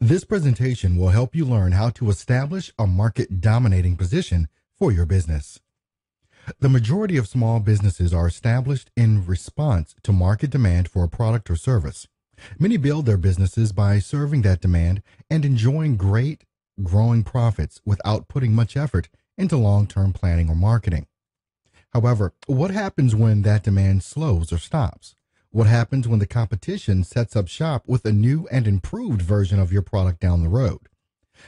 This presentation will help you learn how to establish a market dominating position for your business. The majority of small businesses are established in response to market demand for a product or service. Many build their businesses by serving that demand and enjoying great, growing profits without putting much effort into long term planning or marketing. However, what happens when that demand slows or stops? what happens when the competition sets up shop with a new and improved version of your product down the road.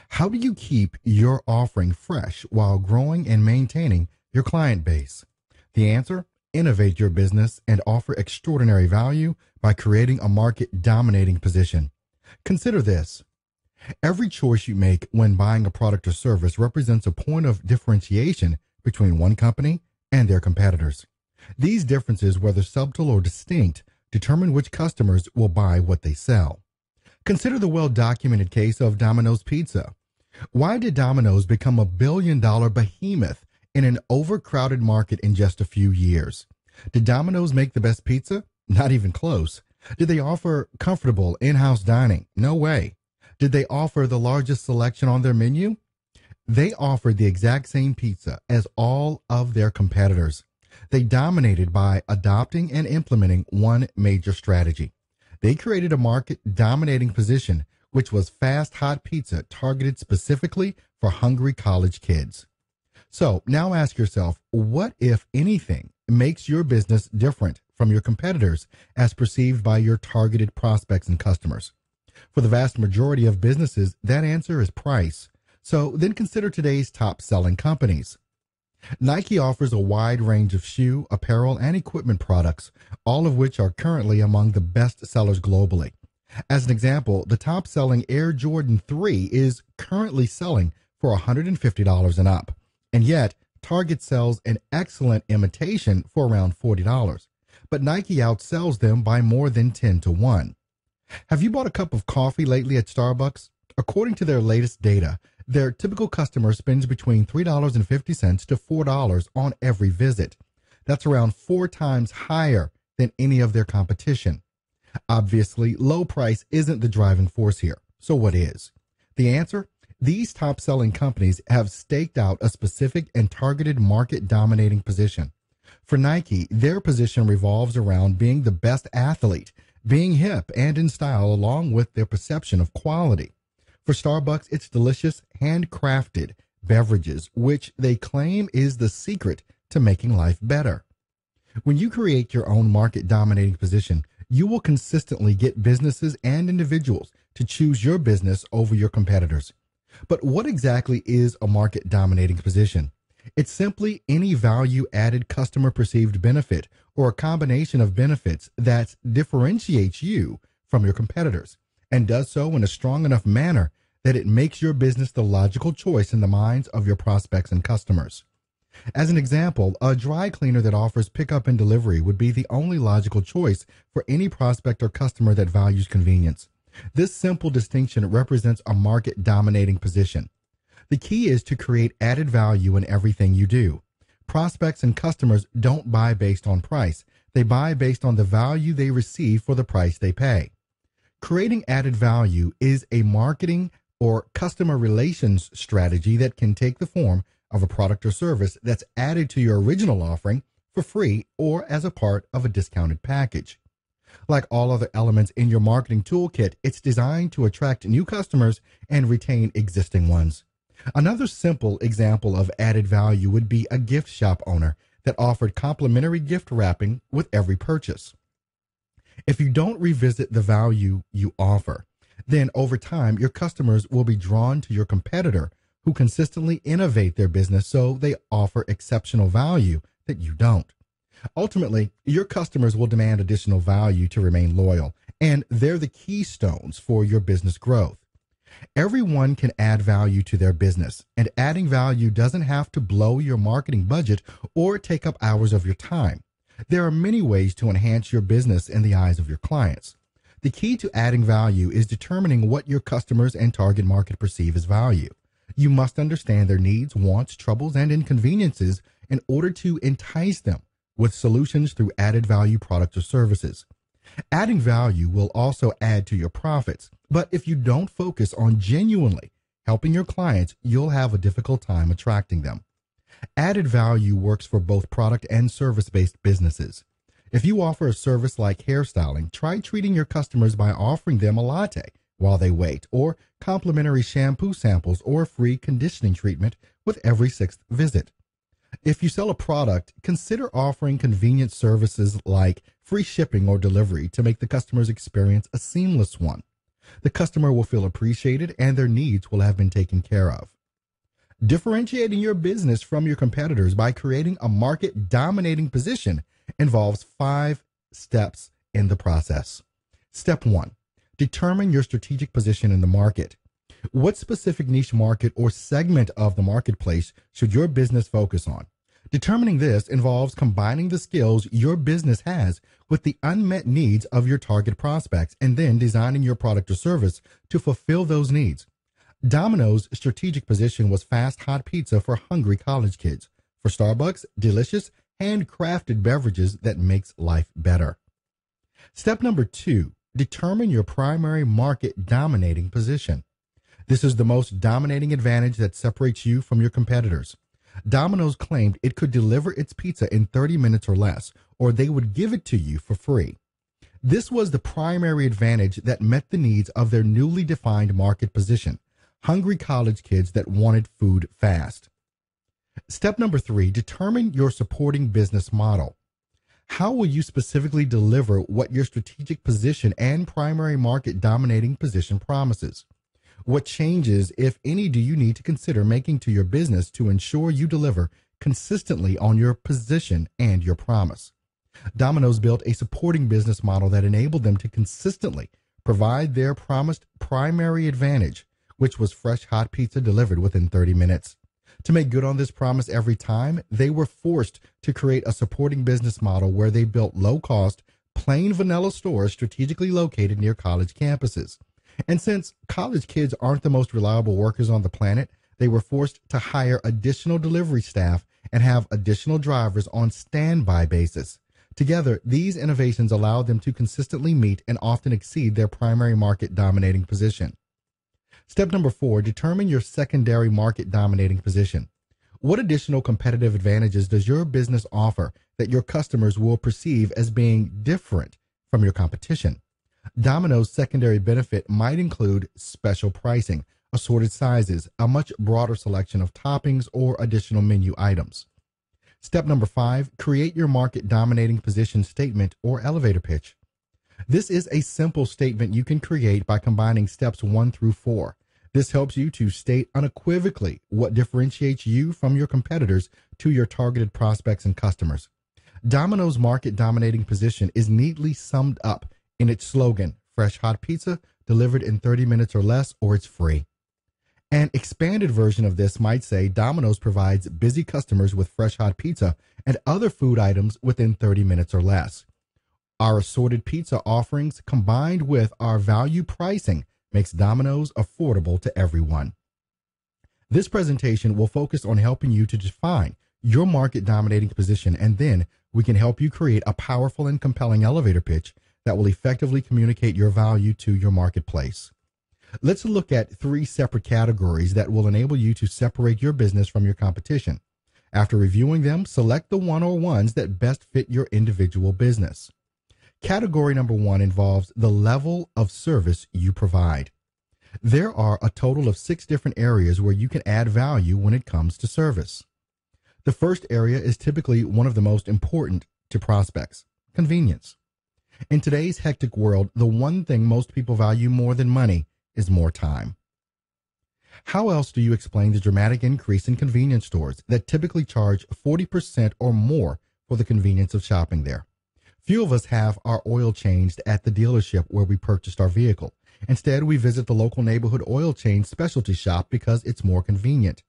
How do you keep your offering fresh while growing and maintaining your client base? The answer innovate your business and offer extraordinary value by creating a market dominating position. Consider this every choice you make when buying a product or service represents a point of differentiation between one company and their competitors. These differences, whether subtle or distinct, determine which customers will buy what they sell. Consider the well documented case of Domino's Pizza. Why did Domino's become a billion dollar behemoth in an overcrowded market in just a few years? Did Domino's make the best pizza? Not even close. Did they offer comfortable in house dining? No way. Did they offer the largest selection on their menu? They offered the exact same pizza as all of their competitors. They dominated by adopting and implementing one major strategy. They created a market dominating position, which was fast hot pizza targeted specifically for hungry college kids. So now ask yourself, what, if anything, makes your business different from your competitors as perceived by your targeted prospects and customers? For the vast majority of businesses, that answer is price. So then consider today's top selling companies. Nike offers a wide range of shoe, apparel, and equipment products, all of which are currently among the best sellers globally. As an example, the top selling Air Jordan 3 is currently selling for $150 and up. And yet, Target sells an excellent imitation for around $40. But Nike outsells them by more than 10 to 1. Have you bought a cup of coffee lately at Starbucks? According to their latest data, their typical customer spends between $3.50 to $4 on every visit. That's around four times higher than any of their competition. Obviously, low price isn't the driving force here. So what is? The answer? These top selling companies have staked out a specific and targeted market dominating position. For Nike, their position revolves around being the best athlete, being hip and in style, along with their perception of quality. For Starbucks, it's delicious, handcrafted beverages, which they claim is the secret to making life better. When you create your own market dominating position, you will consistently get businesses and individuals to choose your business over your competitors. But what exactly is a market dominating position? It's simply any value added customer perceived benefit or a combination of benefits that differentiates you from your competitors and does so in a strong enough manner that it makes your business the logical choice in the minds of your prospects and customers. As an example, a dry cleaner that offers pickup and delivery would be the only logical choice for any prospect or customer that values convenience. This simple distinction represents a market dominating position. The key is to create added value in everything you do. Prospects and customers don't buy based on price, they buy based on the value they receive for the price they pay. Creating added value is a marketing or customer relations strategy that can take the form of a product or service that's added to your original offering for free or as a part of a discounted package. Like all other elements in your marketing toolkit, it's designed to attract new customers and retain existing ones. Another simple example of added value would be a gift shop owner that offered complimentary gift wrapping with every purchase. If you don't revisit the value you offer, then over time, your customers will be drawn to your competitor who consistently innovate their business so they offer exceptional value that you don't. Ultimately, your customers will demand additional value to remain loyal, and they're the keystones for your business growth. Everyone can add value to their business, and adding value doesn't have to blow your marketing budget or take up hours of your time. There are many ways to enhance your business in the eyes of your clients. The key to adding value is determining what your customers and target market perceive as value. You must understand their needs, wants, troubles, and inconveniences in order to entice them with solutions through added value products or services. Adding value will also add to your profits, but if you don't focus on genuinely helping your clients, you'll have a difficult time attracting them. Added value works for both product and service based businesses. If you offer a service like hairstyling, try treating your customers by offering them a latte while they wait, or complimentary shampoo samples or free conditioning treatment with every sixth visit. If you sell a product, consider offering convenient services like free shipping or delivery to make the customer's experience a seamless one. The customer will feel appreciated and their needs will have been taken care of. Differentiating your business from your competitors by creating a market dominating position involves five steps in the process. Step one, determine your strategic position in the market. What specific niche market or segment of the marketplace should your business focus on? Determining this involves combining the skills your business has with the unmet needs of your target prospects and then designing your product or service to fulfill those needs. Domino's strategic position was fast hot pizza for hungry college kids. For Starbucks, delicious handcrafted beverages that makes life better. Step number 2, determine your primary market dominating position. This is the most dominating advantage that separates you from your competitors. Domino's claimed it could deliver its pizza in 30 minutes or less, or they would give it to you for free. This was the primary advantage that met the needs of their newly defined market position hungry college kids that wanted food fast. Step number three determine your supporting business model. How will you specifically deliver what your strategic position and primary market dominating position promises? What changes, if any, do you need to consider making to your business to ensure you deliver consistently on your position and your promise? Domino's built a supporting business model that enabled them to consistently provide their promised primary advantage which was fresh hot pizza delivered within 30 minutes. To make good on this promise every time, they were forced to create a supporting business model where they built low cost, plain vanilla stores strategically located near college campuses. And since college kids aren't the most reliable workers on the planet, they were forced to hire additional delivery staff and have additional drivers on standby basis. Together, these innovations allowed them to consistently meet and often exceed their primary market dominating position. Step number four, determine your secondary market dominating position. What additional competitive advantages does your business offer that your customers will perceive as being different from your competition? Domino's secondary benefit might include special pricing, assorted sizes, a much broader selection of toppings, or additional menu items. Step number five, create your market dominating position statement or elevator pitch. This is a simple statement you can create by combining steps one through four. This helps you to state unequivocally what differentiates you from your competitors to your targeted prospects and customers. Domino's market dominating position is neatly summed up in its slogan fresh hot pizza delivered in 30 minutes or less, or it's free. An expanded version of this might say Domino's provides busy customers with fresh hot pizza and other food items within 30 minutes or less. Our assorted pizza offerings combined with our value pricing makes Domino's affordable to everyone. This presentation will focus on helping you to define your market dominating position, and then we can help you create a powerful and compelling elevator pitch that will effectively communicate your value to your marketplace. Let's look at three separate categories that will enable you to separate your business from your competition. After reviewing them, select the one or ones that best fit your individual business. Category number one involves the level of service you provide. There are a total of six different areas where you can add value when it comes to service. The first area is typically one of the most important to prospects convenience. In today's hectic world, the one thing most people value more than money is more time. How else do you explain the dramatic increase in convenience stores that typically charge 40% or more for the convenience of shopping there? Few of us have our oil changed at the dealership where we purchased our vehicle. Instead, we visit the local neighborhood oil change specialty shop because it's more convenient.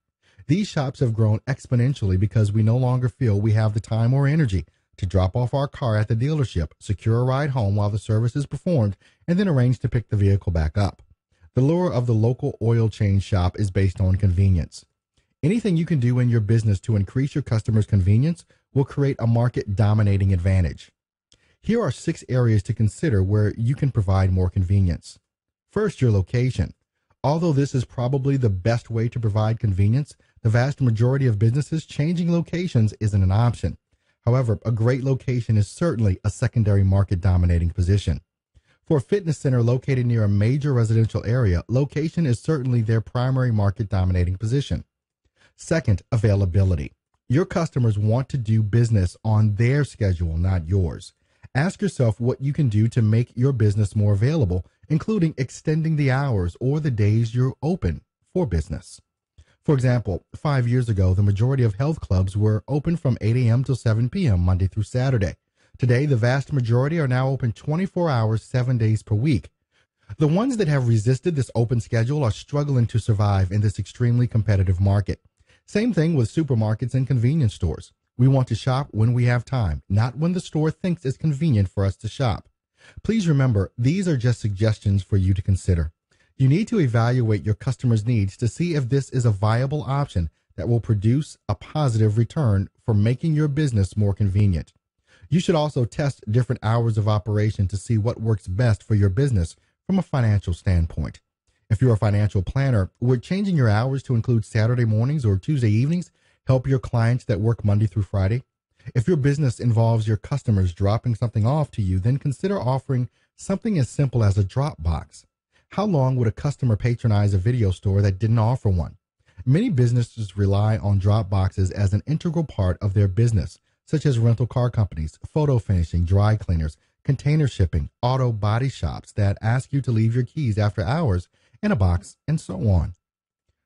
These shops have grown exponentially because we no longer feel we have the time or energy to drop off our car at the dealership, secure a ride home while the service is performed, and then arrange to pick the vehicle back up. The lure of the local oil change shop is based on convenience. Anything you can do in your business to increase your customers' convenience will create a market dominating advantage. Here are six areas to consider where you can provide more convenience. First, your location. Although this is probably the best way to provide convenience, the vast majority of businesses changing locations isn't an option. However, a great location is certainly a secondary market dominating position. For a fitness center located near a major residential area, location is certainly their primary market dominating position. Second, availability. Your customers want to do business on their schedule, not yours. Ask yourself what you can do to make your business more available, including extending the hours or the days you're open for business. For example, five years ago, the majority of health clubs were open from 8 a.m. to 7 p.m. Monday through Saturday. Today, the vast majority are now open 24 hours, seven days per week. The ones that have resisted this open schedule are struggling to survive in this extremely competitive market. Same thing with supermarkets and convenience stores. We want to shop when we have time, not when the store thinks it's convenient for us to shop. Please remember, these are just suggestions for you to consider. You need to evaluate your customers' needs to see if this is a viable option that will produce a positive return for making your business more convenient. You should also test different hours of operation to see what works best for your business from a financial standpoint. If you're a financial planner, would changing your hours to include Saturday mornings or Tuesday evenings help your clients that work Monday through Friday? If your business involves your customers dropping something off to you, then consider offering something as simple as a drop box. How long would a customer patronize a video store that didn't offer one? Many businesses rely on drop boxes as an integral part of their business, such as rental car companies, photo finishing, dry cleaners, container shipping, auto body shops that ask you to leave your keys after hours in a box, and so on.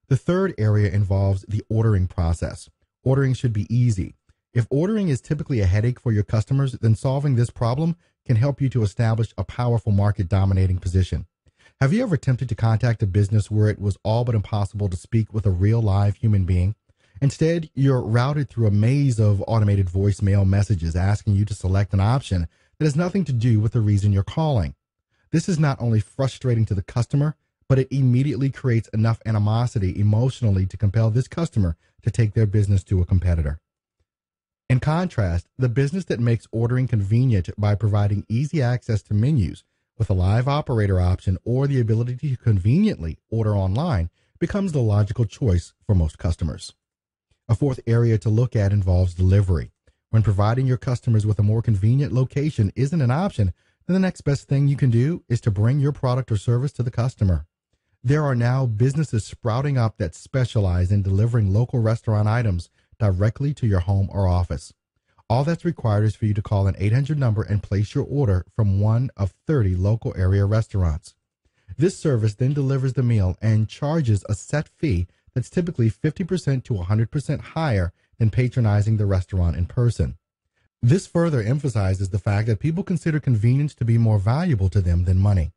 The third area involves the ordering process. Ordering should be easy. If ordering is typically a headache for your customers, then solving this problem can help you to establish a powerful market dominating position. Have you ever attempted to contact a business where it was all but impossible to speak with a real live human being? Instead, you're routed through a maze of automated voicemail messages asking you to select an option that has nothing to do with the reason you're calling. This is not only frustrating to the customer, but it immediately creates enough animosity emotionally to compel this customer to take their business to a competitor. In contrast, the business that makes ordering convenient by providing easy access to menus with a live operator option or the ability to conveniently order online becomes the logical choice for most customers. A fourth area to look at involves delivery. When providing your customers with a more convenient location isn't an option, then the next best thing you can do is to bring your product or service to the customer. There are now businesses sprouting up that specialize in delivering local restaurant items directly to your home or office. All that's required is for you to call an 800 number and place your order from one of 30 local area restaurants. This service then delivers the meal and charges a set fee that's typically 50% to 100% higher than patronizing the restaurant in person. This further emphasizes the fact that people consider convenience to be more valuable to them than money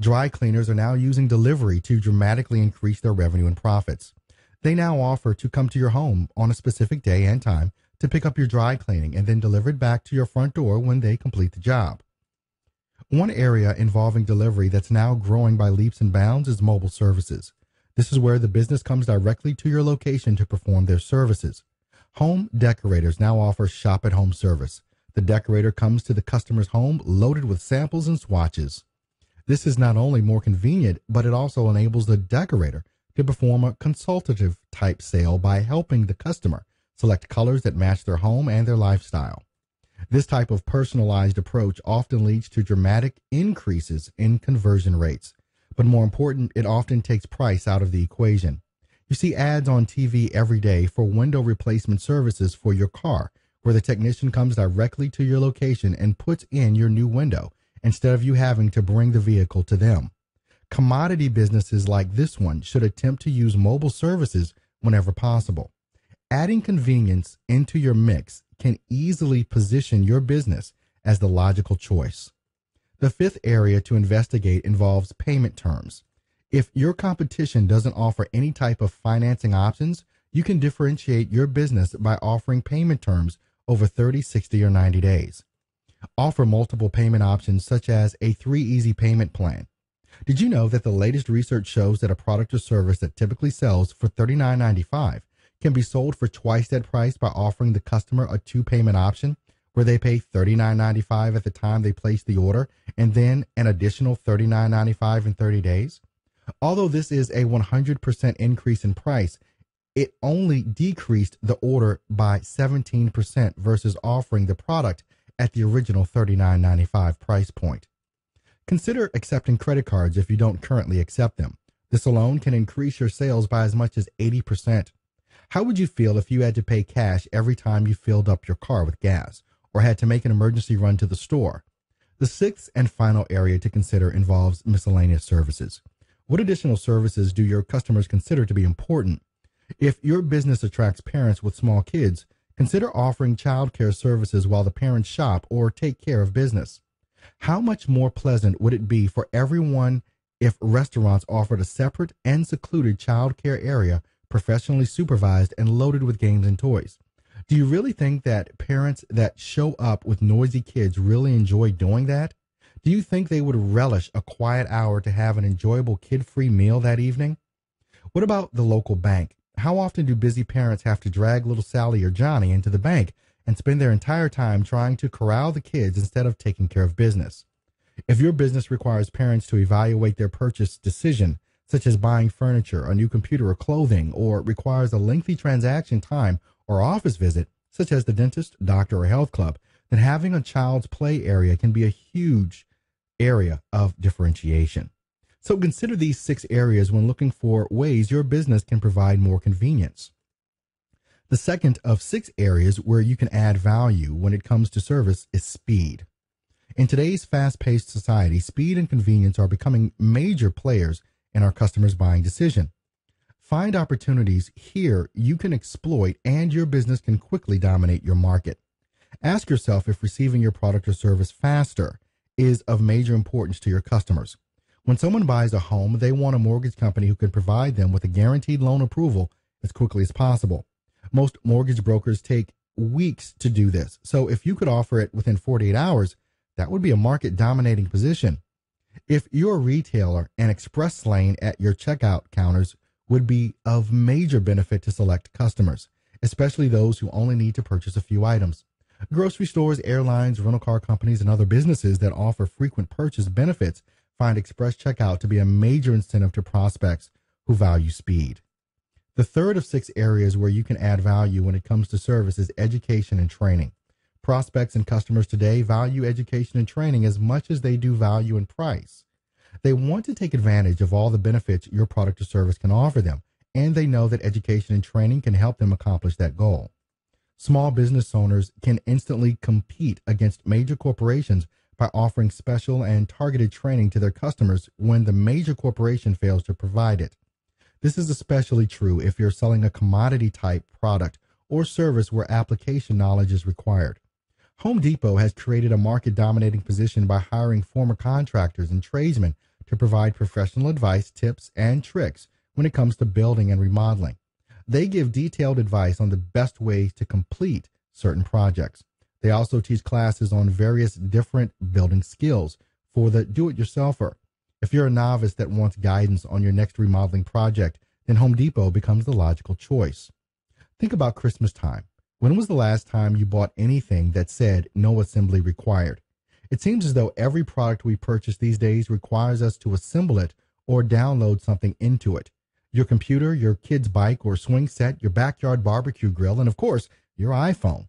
dry cleaners are now using delivery to dramatically increase their revenue and profits. They now offer to come to your home on a specific day and time to pick up your dry cleaning and then deliver it back to your front door when they complete the job. One area involving delivery that's now growing by leaps and bounds is mobile services. This is where the business comes directly to your location to perform their services. Home decorators now offer shop at home service. The decorator comes to the customer's home loaded with samples and swatches. This is not only more convenient, but it also enables the decorator to perform a consultative type sale by helping the customer select colors that match their home and their lifestyle. This type of personalized approach often leads to dramatic increases in conversion rates, but more important, it often takes price out of the equation. You see ads on TV every day for window replacement services for your car, where the technician comes directly to your location and puts in your new window instead of you having to bring the vehicle to them. Commodity businesses like this one should attempt to use mobile services whenever possible. Adding convenience into your mix can easily position your business as the logical choice. The fifth area to investigate involves payment terms. If your competition doesn't offer any type of financing options, you can differentiate your business by offering payment terms over 30, 60, or 90 days offer multiple payment options such as a three easy payment plan. Did you know that the latest research shows that a product or service that typically sells for $39.95 can be sold for twice that price by offering the customer a two payment option where they pay $39.95 at the time they place the order and then an additional $39.95 in 30 days? Although this is a 100% increase in price, it only decreased the order by 17% versus offering the product at the original $39.95 price point. Consider accepting credit cards if you don't currently accept them. This alone can increase your sales by as much as 80%. How would you feel if you had to pay cash every time you filled up your car with gas or had to make an emergency run to the store? The sixth and final area to consider involves miscellaneous services. What additional services do your customers consider to be important? If your business attracts parents with small kids, Consider offering childcare services while the parents shop or take care of business. How much more pleasant would it be for everyone if restaurants offered a separate and secluded childcare area, professionally supervised and loaded with games and toys? Do you really think that parents that show up with noisy kids really enjoy doing that? Do you think they would relish a quiet hour to have an enjoyable kid free meal that evening? What about the local bank? How often do busy parents have to drag little Sally or Johnny into the bank and spend their entire time trying to corral the kids instead of taking care of business? If your business requires parents to evaluate their purchase decision, such as buying furniture, a new computer, or clothing, or requires a lengthy transaction time or office visit, such as the dentist, doctor, or health club, then having a child's play area can be a huge area of differentiation. So consider these six areas when looking for ways your business can provide more convenience. The second of six areas where you can add value when it comes to service is speed. In today's fast paced society, speed and convenience are becoming major players in our customers' buying decision. Find opportunities here you can exploit and your business can quickly dominate your market. Ask yourself if receiving your product or service faster is of major importance to your customers. When someone buys a home, they want a mortgage company who can provide them with a guaranteed loan approval as quickly as possible. Most mortgage brokers take weeks to do this, so if you could offer it within 48 hours, that would be a market dominating position. If you're a retailer, an express lane at your checkout counters would be of major benefit to select customers, especially those who only need to purchase a few items. Grocery stores, airlines, rental car companies, and other businesses that offer frequent purchase benefits find express checkout to be a major incentive to prospects who value speed. The third of six areas where you can add value when it comes to service is education and training. Prospects and customers today value education and training as much as they do value and price. They want to take advantage of all the benefits your product or service can offer them, and they know that education and training can help them accomplish that goal. Small business owners can instantly compete against major corporations by offering special and targeted training to their customers when the major corporation fails to provide it. This is especially true if you're selling a commodity type product or service where application knowledge is required. Home Depot has created a market dominating position by hiring former contractors and tradesmen to provide professional advice, tips, and tricks when it comes to building and remodeling. They give detailed advice on the best ways to complete certain projects. They also teach classes on various different building skills for the do it yourselfer. If you're a novice that wants guidance on your next remodeling project, then Home Depot becomes the logical choice. Think about Christmas time. When was the last time you bought anything that said no assembly required? It seems as though every product we purchase these days requires us to assemble it or download something into it. Your computer, your kid's bike or swing set, your backyard barbecue grill, and of course, your iPhone.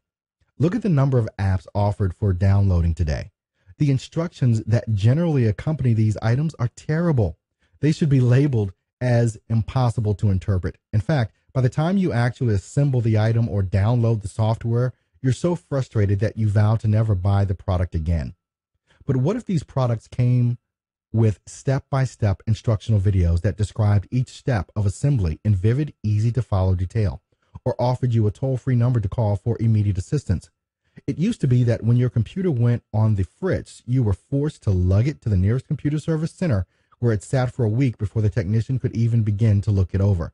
Look at the number of apps offered for downloading today. The instructions that generally accompany these items are terrible. They should be labeled as impossible to interpret. In fact, by the time you actually assemble the item or download the software, you're so frustrated that you vow to never buy the product again. But what if these products came with step by step instructional videos that described each step of assembly in vivid, easy to follow detail? or offered you a toll free number to call for immediate assistance. It used to be that when your computer went on the fritz, you were forced to lug it to the nearest computer service center where it sat for a week before the technician could even begin to look it over.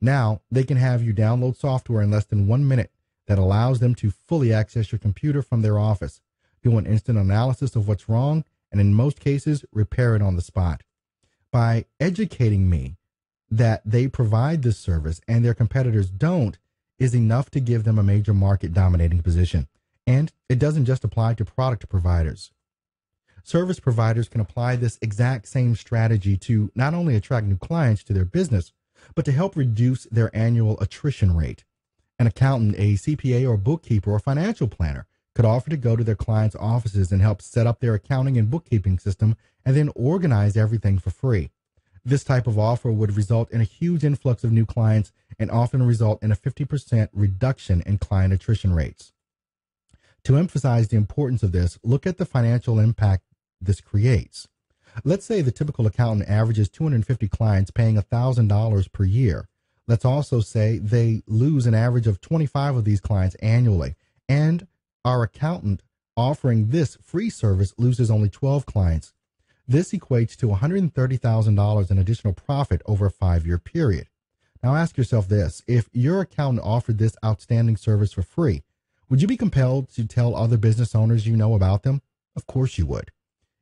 Now, they can have you download software in less than one minute that allows them to fully access your computer from their office, do an instant analysis of what's wrong, and in most cases, repair it on the spot. By educating me that they provide this service and their competitors don't is enough to give them a major market dominating position. And it doesn't just apply to product providers. Service providers can apply this exact same strategy to not only attract new clients to their business, but to help reduce their annual attrition rate. An accountant, a CPA, or bookkeeper, or financial planner could offer to go to their clients' offices and help set up their accounting and bookkeeping system and then organize everything for free. This type of offer would result in a huge influx of new clients and often result in a 50% reduction in client attrition rates. To emphasize the importance of this, look at the financial impact this creates. Let's say the typical accountant averages 250 clients paying $1,000 per year. Let's also say they lose an average of 25 of these clients annually, and our accountant offering this free service loses only 12 clients this equates to $130,000 in additional profit over a five year period. Now ask yourself this if your accountant offered this outstanding service for free, would you be compelled to tell other business owners you know about them? Of course you would.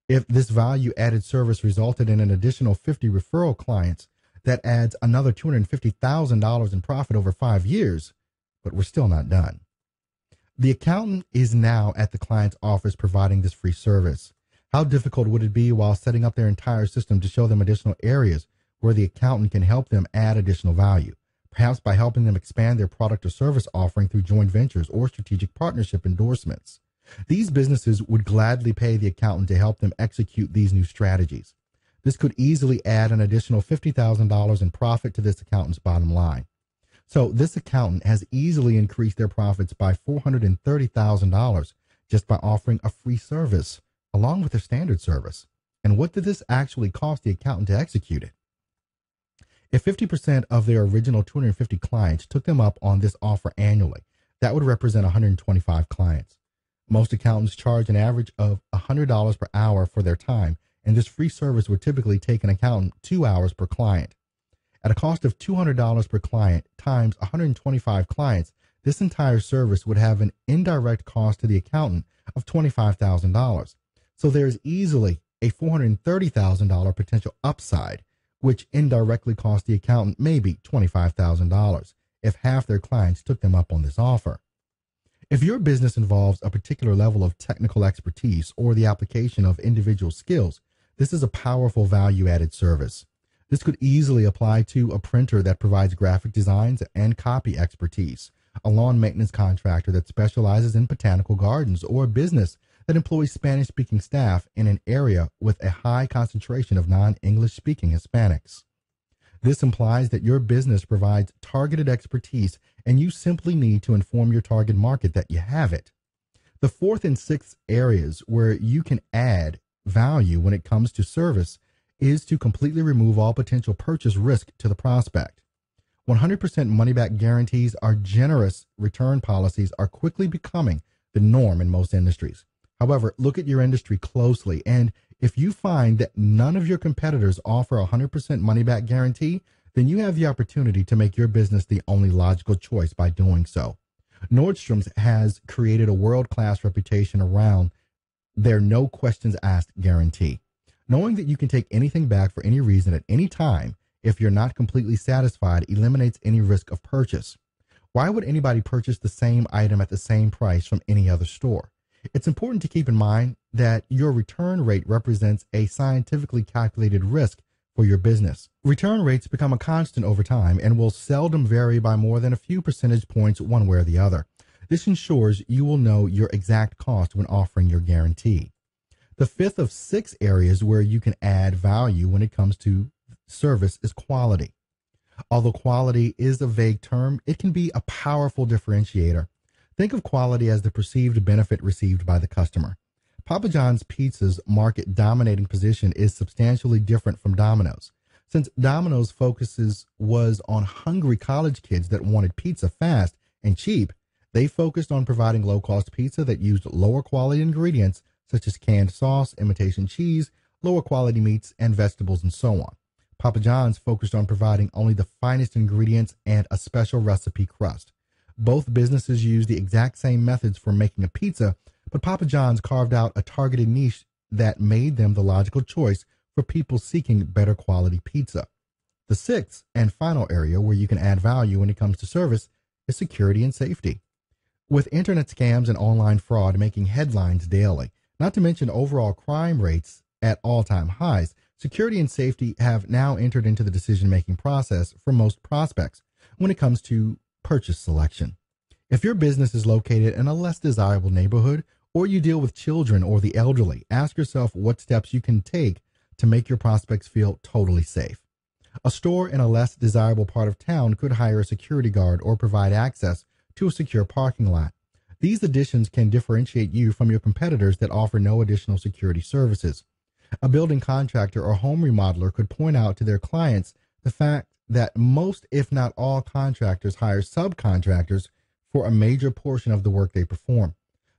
If this value added service resulted in an additional 50 referral clients, that adds another $250,000 in profit over five years, but we're still not done. The accountant is now at the client's office providing this free service. How difficult would it be while setting up their entire system to show them additional areas where the accountant can help them add additional value, perhaps by helping them expand their product or service offering through joint ventures or strategic partnership endorsements? These businesses would gladly pay the accountant to help them execute these new strategies. This could easily add an additional $50,000 in profit to this accountant's bottom line. So this accountant has easily increased their profits by $430,000 just by offering a free service along with the standard service? And what did this actually cost the accountant to execute it? If 50% of their original 250 clients took them up on this offer annually, that would represent 125 clients. Most accountants charge an average of $100 per hour for their time, and this free service would typically take an accountant two hours per client. At a cost of $200 per client times 125 clients, this entire service would have an indirect cost to the accountant of $25,000. So there's easily a $430,000 potential upside, which indirectly cost the accountant maybe $25,000 if half their clients took them up on this offer. If your business involves a particular level of technical expertise or the application of individual skills, this is a powerful value added service. This could easily apply to a printer that provides graphic designs and copy expertise, a lawn maintenance contractor that specializes in botanical gardens, or a business that employs Spanish speaking staff in an area with a high concentration of non English speaking Hispanics. This implies that your business provides targeted expertise and you simply need to inform your target market that you have it. The fourth and sixth areas where you can add value when it comes to service is to completely remove all potential purchase risk to the prospect. 100% money back guarantees are generous return policies are quickly becoming the norm in most industries. However, look at your industry closely. And if you find that none of your competitors offer a 100% money back guarantee, then you have the opportunity to make your business the only logical choice by doing so. Nordstrom's has created a world class reputation around their no questions asked guarantee. Knowing that you can take anything back for any reason at any time if you're not completely satisfied eliminates any risk of purchase. Why would anybody purchase the same item at the same price from any other store? It's important to keep in mind that your return rate represents a scientifically calculated risk for your business. Return rates become a constant over time and will seldom vary by more than a few percentage points one way or the other. This ensures you will know your exact cost when offering your guarantee. The fifth of six areas where you can add value when it comes to service is quality. Although quality is a vague term, it can be a powerful differentiator. Think of quality as the perceived benefit received by the customer. Papa John's Pizza's market dominating position is substantially different from Domino's. Since Domino's focuses was on hungry college kids that wanted pizza fast and cheap, they focused on providing low cost pizza that used lower quality ingredients such as canned sauce, imitation cheese, lower quality meats and vegetables, and so on. Papa John's focused on providing only the finest ingredients and a special recipe crust. Both businesses use the exact same methods for making a pizza, but Papa John's carved out a targeted niche that made them the logical choice for people seeking better quality pizza. The sixth and final area where you can add value when it comes to service is security and safety. With internet scams and online fraud making headlines daily, not to mention overall crime rates at all time highs, security and safety have now entered into the decision making process for most prospects when it comes to purchase selection. If your business is located in a less desirable neighborhood or you deal with children or the elderly, ask yourself what steps you can take to make your prospects feel totally safe. A store in a less desirable part of town could hire a security guard or provide access to a secure parking lot. These additions can differentiate you from your competitors that offer no additional security services. A building contractor or home remodeler could point out to their clients the fact that most, if not all, contractors hire subcontractors for a major portion of the work they perform.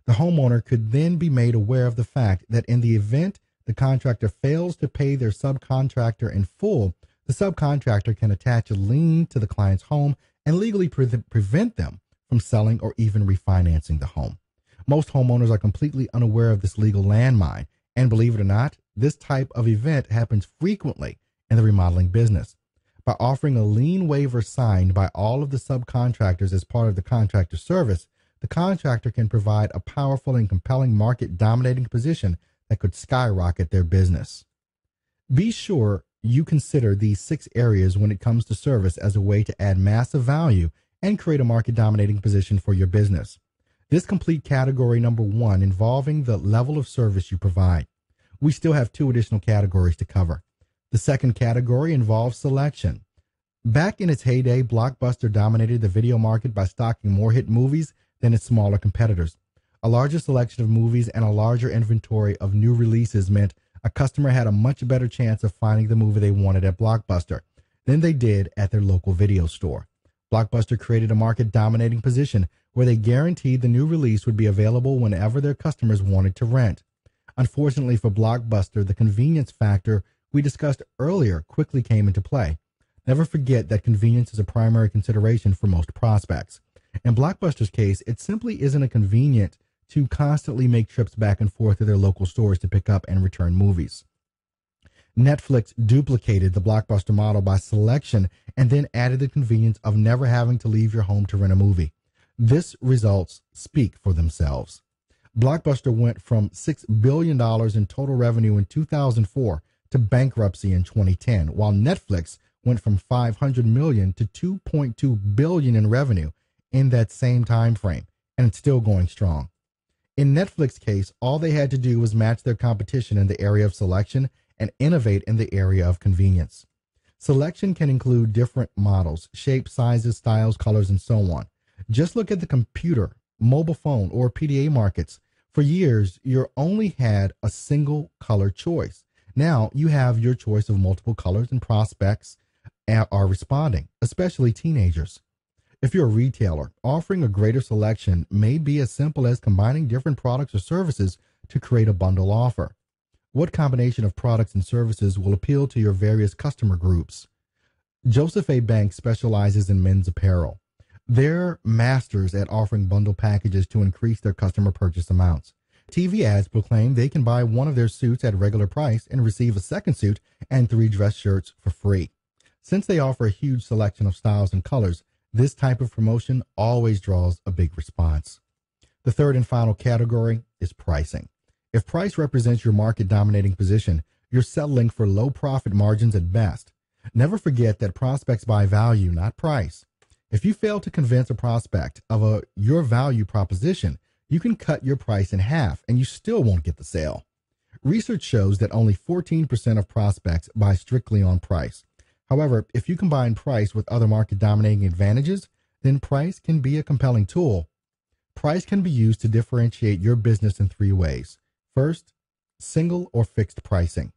The homeowner could then be made aware of the fact that in the event the contractor fails to pay their subcontractor in full, the subcontractor can attach a lien to the client's home and legally pre- prevent them from selling or even refinancing the home. Most homeowners are completely unaware of this legal landmine, and believe it or not, this type of event happens frequently in the remodeling business by offering a lien waiver signed by all of the subcontractors as part of the contractor service, the contractor can provide a powerful and compelling market dominating position that could skyrocket their business. Be sure you consider these six areas when it comes to service as a way to add massive value and create a market dominating position for your business. This complete category number one involving the level of service you provide. We still have two additional categories to cover. The second category involves selection. Back in its heyday, Blockbuster dominated the video market by stocking more hit movies than its smaller competitors. A larger selection of movies and a larger inventory of new releases meant a customer had a much better chance of finding the movie they wanted at Blockbuster than they did at their local video store. Blockbuster created a market dominating position where they guaranteed the new release would be available whenever their customers wanted to rent. Unfortunately for Blockbuster, the convenience factor we discussed earlier quickly came into play. Never forget that convenience is a primary consideration for most prospects. In Blockbuster's case, it simply isn't a convenient to constantly make trips back and forth to their local stores to pick up and return movies. Netflix duplicated the blockbuster model by selection and then added the convenience of never having to leave your home to rent a movie. This results speak for themselves. Blockbuster went from $6 billion in total revenue in 2004 to bankruptcy in 2010, while Netflix went from 500 million to 2.2 billion in revenue in that same time frame, and it's still going strong. In Netflix's case, all they had to do was match their competition in the area of selection and innovate in the area of convenience. Selection can include different models, shapes, sizes, styles, colors, and so on. Just look at the computer, mobile phone, or PDA markets. For years, you only had a single color choice. Now you have your choice of multiple colors and prospects are responding, especially teenagers. If you're a retailer, offering a greater selection may be as simple as combining different products or services to create a bundle offer. What combination of products and services will appeal to your various customer groups? Joseph A. Bank specializes in men's apparel. They're masters at offering bundle packages to increase their customer purchase amounts. TV ads proclaim they can buy one of their suits at regular price and receive a second suit and three dress shirts for free. Since they offer a huge selection of styles and colors, this type of promotion always draws a big response. The third and final category is pricing. If price represents your market dominating position, you're settling for low profit margins at best. Never forget that prospects buy value, not price. If you fail to convince a prospect of a, your value proposition, you can cut your price in half and you still won't get the sale. Research shows that only 14% of prospects buy strictly on price. However, if you combine price with other market dominating advantages, then price can be a compelling tool. Price can be used to differentiate your business in three ways. First, single or fixed pricing.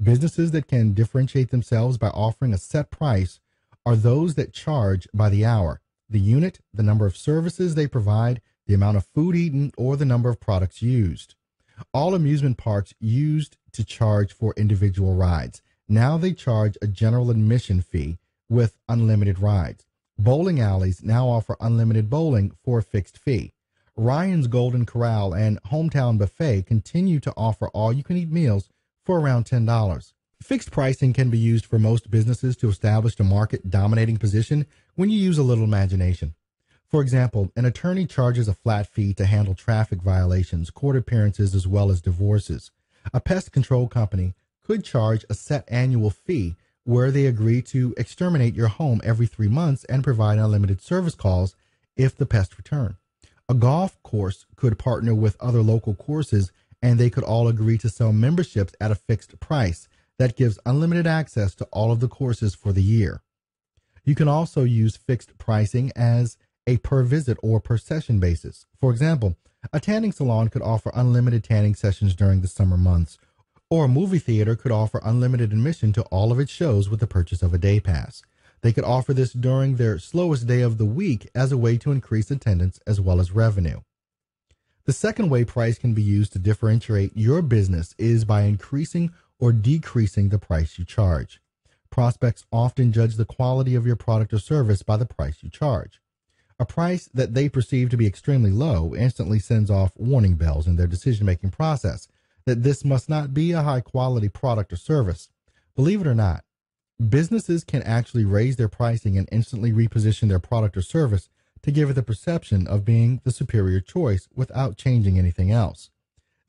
Businesses that can differentiate themselves by offering a set price are those that charge by the hour, the unit, the number of services they provide, the amount of food eaten, or the number of products used. All amusement parks used to charge for individual rides. Now they charge a general admission fee with unlimited rides. Bowling alleys now offer unlimited bowling for a fixed fee. Ryan's Golden Corral and Hometown Buffet continue to offer all you can eat meals for around $10. Fixed pricing can be used for most businesses to establish a market dominating position when you use a little imagination. For example, an attorney charges a flat fee to handle traffic violations, court appearances, as well as divorces. A pest control company could charge a set annual fee where they agree to exterminate your home every three months and provide unlimited service calls if the pests return. A golf course could partner with other local courses and they could all agree to sell memberships at a fixed price that gives unlimited access to all of the courses for the year. You can also use fixed pricing as a per visit or per session basis. For example, a tanning salon could offer unlimited tanning sessions during the summer months, or a movie theater could offer unlimited admission to all of its shows with the purchase of a day pass. They could offer this during their slowest day of the week as a way to increase attendance as well as revenue. The second way price can be used to differentiate your business is by increasing or decreasing the price you charge. Prospects often judge the quality of your product or service by the price you charge. A price that they perceive to be extremely low instantly sends off warning bells in their decision making process that this must not be a high quality product or service. Believe it or not, businesses can actually raise their pricing and instantly reposition their product or service to give it the perception of being the superior choice without changing anything else.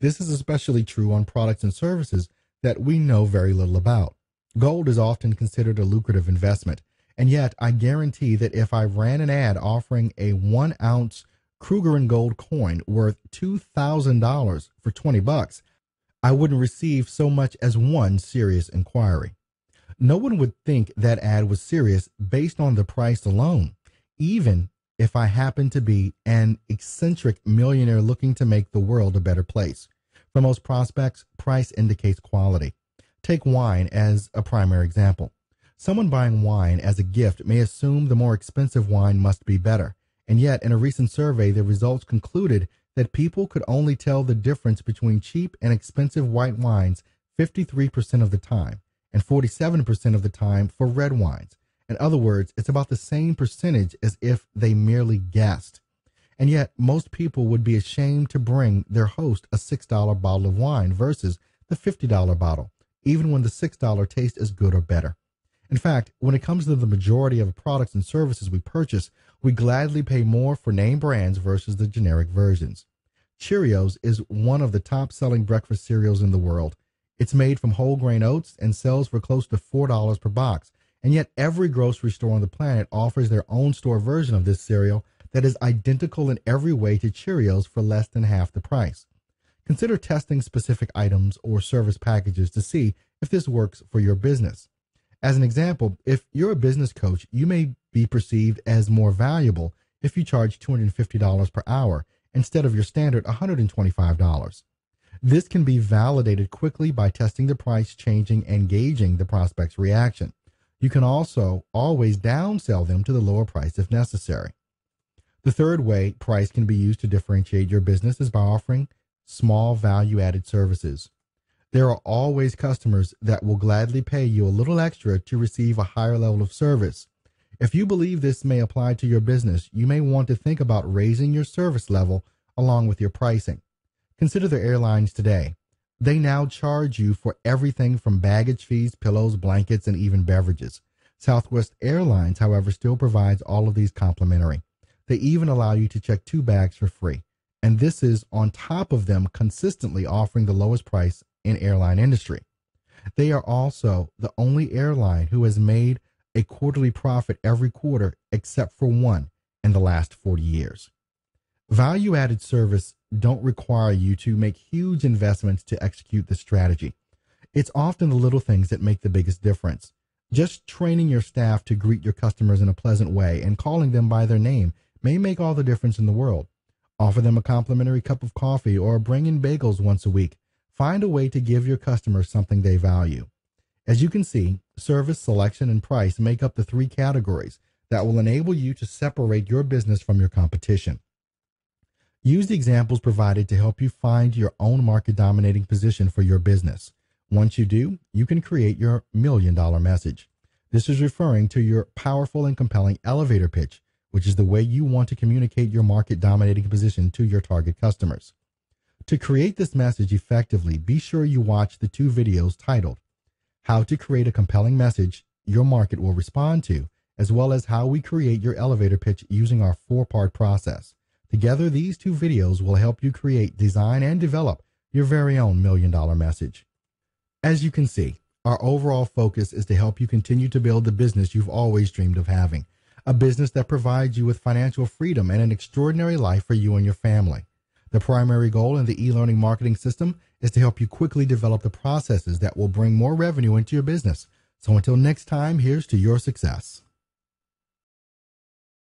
This is especially true on products and services that we know very little about. Gold is often considered a lucrative investment and yet, I guarantee that if I ran an ad offering a one ounce Kruger and Gold coin worth $2,000 for 20 bucks, I wouldn't receive so much as one serious inquiry. No one would think that ad was serious based on the price alone, even if I happened to be an eccentric millionaire looking to make the world a better place. For most prospects, price indicates quality. Take wine as a primary example. Someone buying wine as a gift may assume the more expensive wine must be better, and yet in a recent survey, the results concluded that people could only tell the difference between cheap and expensive white wines 53% of the time and 47% of the time for red wines. In other words, it's about the same percentage as if they merely guessed. And yet, most people would be ashamed to bring their host a $6 bottle of wine versus the $50 bottle, even when the $6 tastes as good or better. In fact, when it comes to the majority of products and services we purchase, we gladly pay more for name brands versus the generic versions. Cheerios is one of the top selling breakfast cereals in the world. It's made from whole grain oats and sells for close to $4 per box. And yet, every grocery store on the planet offers their own store version of this cereal that is identical in every way to Cheerios for less than half the price. Consider testing specific items or service packages to see if this works for your business. As an example, if you're a business coach, you may be perceived as more valuable if you charge $250 per hour instead of your standard $125. This can be validated quickly by testing the price changing and gauging the prospect's reaction. You can also always downsell them to the lower price if necessary. The third way price can be used to differentiate your business is by offering small value added services. There are always customers that will gladly pay you a little extra to receive a higher level of service. If you believe this may apply to your business, you may want to think about raising your service level along with your pricing. Consider the airlines today. They now charge you for everything from baggage fees, pillows, blankets, and even beverages. Southwest Airlines, however, still provides all of these complimentary. They even allow you to check two bags for free. And this is on top of them consistently offering the lowest price in airline industry. They are also the only airline who has made a quarterly profit every quarter except for one in the last 40 years. Value added service don't require you to make huge investments to execute the strategy. It's often the little things that make the biggest difference. Just training your staff to greet your customers in a pleasant way and calling them by their name may make all the difference in the world. Offer them a complimentary cup of coffee or bring in bagels once a week Find a way to give your customers something they value. As you can see, service, selection, and price make up the three categories that will enable you to separate your business from your competition. Use the examples provided to help you find your own market dominating position for your business. Once you do, you can create your million dollar message. This is referring to your powerful and compelling elevator pitch, which is the way you want to communicate your market dominating position to your target customers. To create this message effectively, be sure you watch the two videos titled How to Create a Compelling Message Your Market Will Respond to, as well as How We Create Your Elevator Pitch Using Our Four Part Process. Together, these two videos will help you create, design, and develop your very own million dollar message. As you can see, our overall focus is to help you continue to build the business you've always dreamed of having, a business that provides you with financial freedom and an extraordinary life for you and your family. The primary goal in the e-learning marketing system is to help you quickly develop the processes that will bring more revenue into your business. So until next time, here's to your success.